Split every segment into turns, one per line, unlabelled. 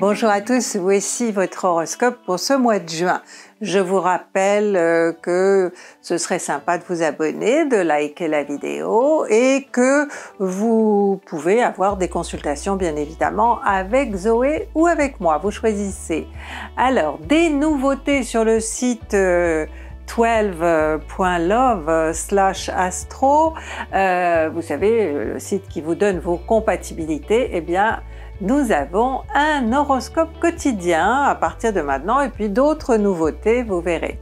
Bonjour à tous, voici votre horoscope pour ce mois de juin. Je vous rappelle euh, que ce serait sympa de vous abonner, de liker la vidéo et que vous pouvez avoir des consultations bien évidemment avec Zoé ou avec moi, vous choisissez. Alors, des nouveautés sur le site euh, 12.love slash astro, euh, vous savez, le site qui vous donne vos compatibilités, eh bien, nous avons un horoscope quotidien à partir de maintenant et puis d'autres nouveautés, vous verrez.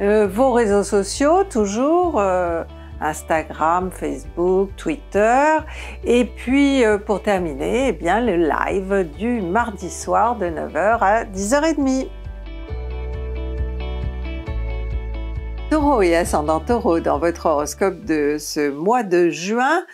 Euh, vos réseaux sociaux, toujours euh, Instagram, Facebook, Twitter et puis pour terminer, eh bien le live du mardi soir de 9h à 10h30. taureau et ascendant taureau, dans votre horoscope de ce mois de juin,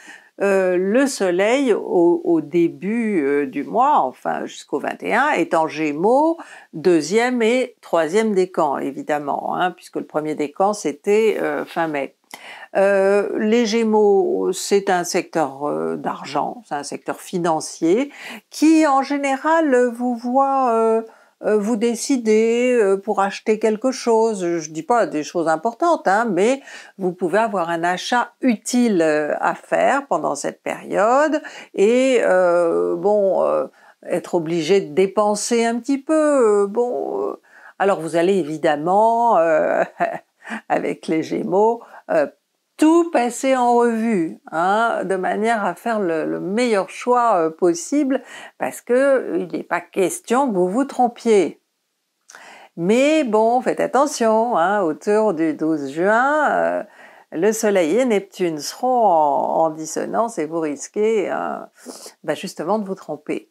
euh, le soleil au, début euh, du mois, enfin jusqu'au 21, est en gémeaux, deuxième et troisième décan évidemment, hein, puisque le premier décan c'était euh, fin mai. les Gémeaux, c'est un secteur d'argent, c'est un secteur financier qui en général vous voit euh, vous décidez euh, pour acheter quelque chose, je ne dis pas des choses importantes, hein, mais vous pouvez avoir un achat utile euh, à faire pendant cette période et bon, être obligé de dépenser un petit peu, bon, alors vous allez évidemment, avec les Gémeaux, tout passer en revue, hein, de manière à faire le, meilleur choix euh, possible, parce que euh, il n'est pas question que vous vous trompiez. Mais bon, faites attention, hein, autour du 12 juin, euh, le Soleil et Neptune seront en, dissonance et vous risquez hein, bah, justement de vous tromper.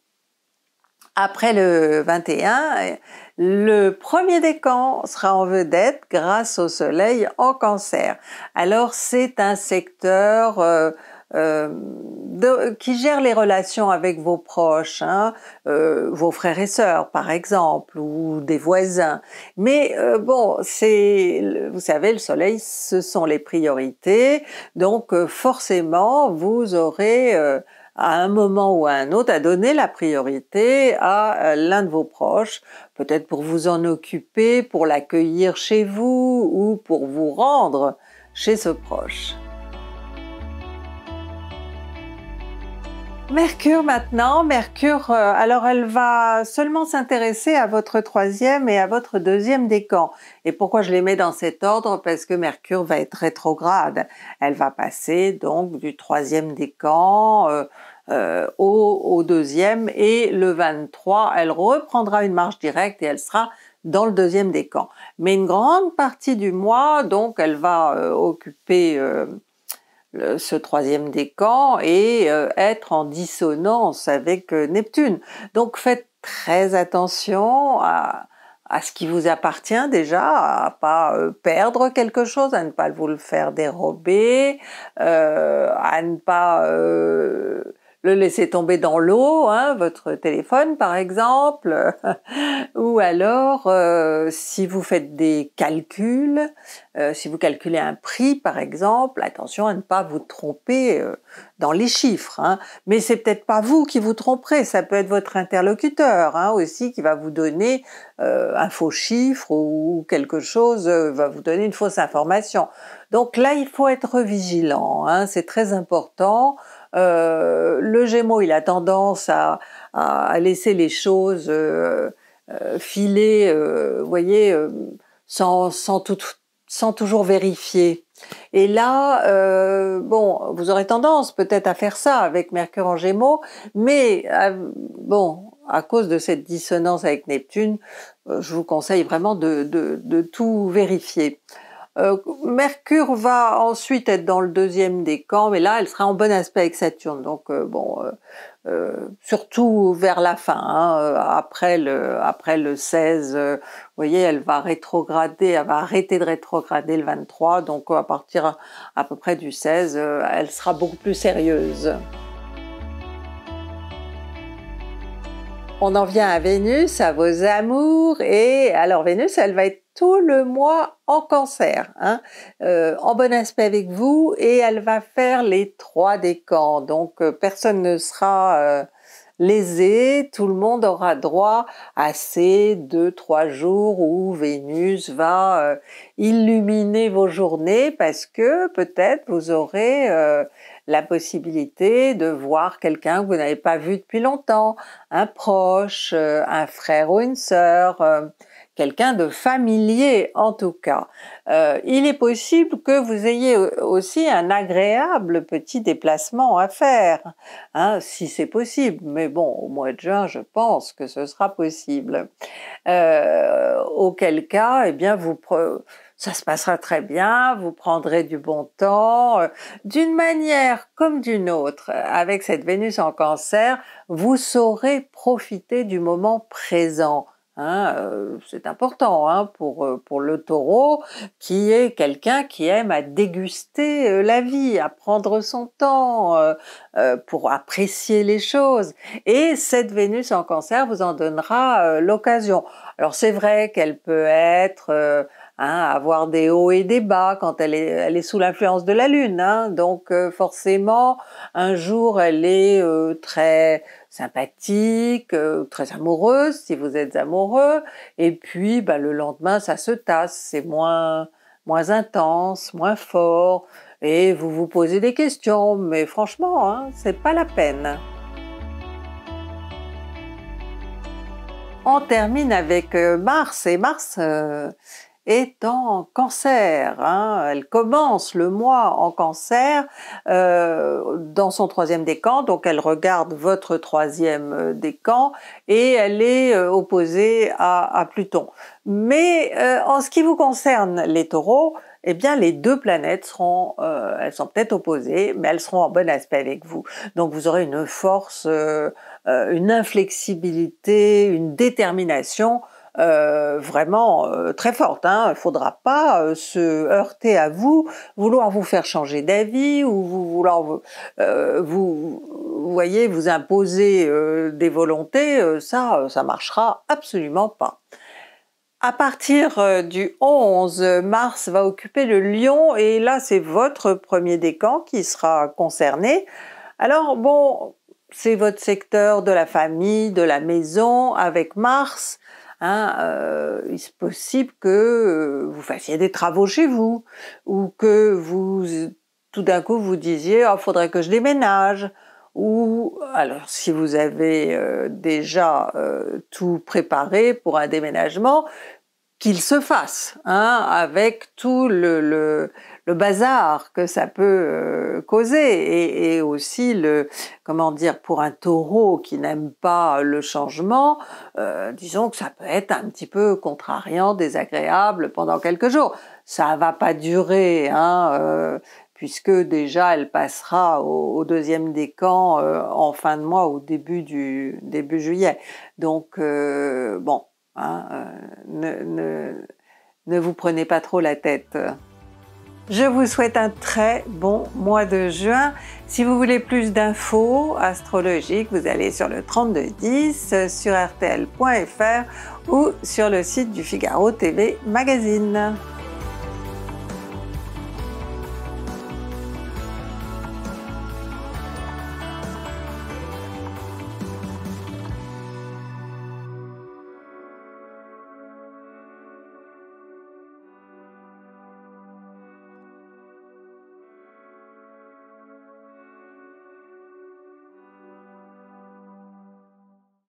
Après le 21, le premier décan sera en vedette grâce au soleil en cancer. Alors c'est un secteur euh, euh, qui gère les relations avec vos proches, hein, euh, vos frères et sœurs par exemple, ou des voisins. Mais euh, bon, c'est, vous savez, le soleil, ce sont les priorités, donc euh, forcément, vous aurez euh, à un moment ou à un autre à donner la priorité à l'un de vos proches, peut-être pour vous en occuper, pour l'accueillir chez vous ou pour vous rendre chez ce proche. Mercure maintenant, Mercure, euh, alors elle va seulement s'intéresser à votre troisième et à votre deuxième décan. Et pourquoi je les mets dans cet ordre Parce que Mercure va être rétrograde. Elle va passer donc du troisième décan euh, euh, au, deuxième et le 23, elle reprendra une marche directe et elle sera dans le deuxième décan. Mais une grande partie du mois, donc elle va occuper ce troisième décan et euh, être en dissonance avec euh, Neptune. Donc faites très attention à, ce qui vous appartient déjà, à pas euh, perdre quelque chose, à ne pas vous le faire dérober, à ne pas le laisser tomber dans l'eau, hein, votre téléphone par exemple, ou alors euh, si vous faites des calculs, euh, si vous calculez un prix par exemple, attention à ne pas vous tromper euh, dans les chiffres, hein. mais c'est peut-être pas vous qui vous tromperez, ça peut être votre interlocuteur hein, aussi qui va vous donner un faux chiffre ou, ou quelque chose, va vous donner une fausse information. Donc là il faut être vigilant, hein, c'est très important. Euh, le Gémeaux, il a tendance à, laisser les choses euh, euh, filer, vous voyez, sans, toujours vérifier. Et là, bon, vous aurez tendance peut-être à faire ça avec Mercure en Gémeaux, mais bon, à cause de cette dissonance avec Neptune, je vous conseille vraiment de tout vérifier. Euh, Mercure va ensuite être dans le deuxième décan, mais là, elle sera en bon aspect avec Saturne. Donc, euh, bon, euh, surtout vers la fin, hein, après, le, après le 16, vous voyez, elle va rétrograder, elle va arrêter de rétrograder le 23, donc à partir à, à peu près du 16, elle sera beaucoup plus sérieuse. On en vient à Vénus, à vos amours, et alors Vénus, elle va être tout le mois en cancer, hein. euh, en bon aspect avec vous, et elle va faire les trois décans. Donc euh, personne ne sera euh, lésé, tout le monde aura droit à ces deux, trois jours où Vénus va illuminer vos journées parce que peut-être vous aurez la possibilité de voir quelqu'un que vous n'avez pas vu depuis longtemps, un proche, un frère ou une sœur quelqu'un de familier en tout cas. Euh, il est possible que vous ayez aussi un agréable petit déplacement à faire, hein, si c'est possible. Mais bon, au mois de juin, je pense que ce sera possible. Euh, auquel cas, eh bien, vous ça se passera très bien, vous prendrez du bon temps. D'une manière comme d'une autre, avec cette Vénus en cancer, vous saurez profiter du moment présent. Hein, euh, c'est important hein, pour, euh, pour le taureau, qui est quelqu'un qui aime à déguster euh, la vie, à prendre son temps pour apprécier les choses. Et cette Vénus en cancer vous en donnera l'occasion. Alors c'est vrai qu'elle peut être Hein, avoir des hauts et des bas quand elle est, elle est sous l'influence de la Lune. Hein. donc euh, forcément, un jour, elle est euh, très sympathique, euh, très amoureuse, si vous êtes amoureux, et puis bah, le lendemain, ça se tasse, c'est moins, moins intense, moins fort, et vous vous posez des questions, mais franchement, hein, c'est pas la peine. On termine avec Mars, et Mars, est en cancer. Hein. Elle commence le mois en cancer euh, dans son troisième décan, donc elle regarde votre troisième euh, décan et elle est euh, opposée à, Pluton. Mais en ce qui vous concerne les taureaux, eh bien les deux planètes seront, elles sont peut-être opposées, mais elles seront en bon aspect avec vous. Donc vous aurez une force, une inflexibilité, une détermination euh, vraiment euh, très forte. Hein. Il ne faudra pas euh, se heurter à vous, vouloir vous faire changer d'avis ou vous, vouloir vous, voyez, vous imposer des volontés. ça, ça marchera absolument pas. À partir du 11 mars va occuper le lion et là c'est votre premier décan qui sera concerné. Alors bon, c'est votre secteur de la famille, de la maison avec Mars. Hein, euh, il est possible que euh, vous fassiez des travaux chez vous ou que vous tout d'un coup vous disiez il oh, faudrait que je déménage ou alors si vous avez euh, déjà euh, tout préparé pour un déménagement, qu'il se fasse, hein, avec tout le, le, bazar que ça peut euh, causer et, aussi le comment dire pour un taureau qui n'aime pas le changement, euh, disons que ça peut être un petit peu contrariant, désagréable pendant quelques jours. Ça va pas durer, hein, euh, puisque déjà elle passera au, au deuxième décan en fin de mois, au début du début juillet. Donc bon Hein, euh, ne, ne vous prenez pas trop la tête. Je vous souhaite un très bon mois de juin. Si vous voulez plus d'infos astrologiques, vous allez sur le 3210, sur rtl.fr ou sur le site du Figaro TV Magazine.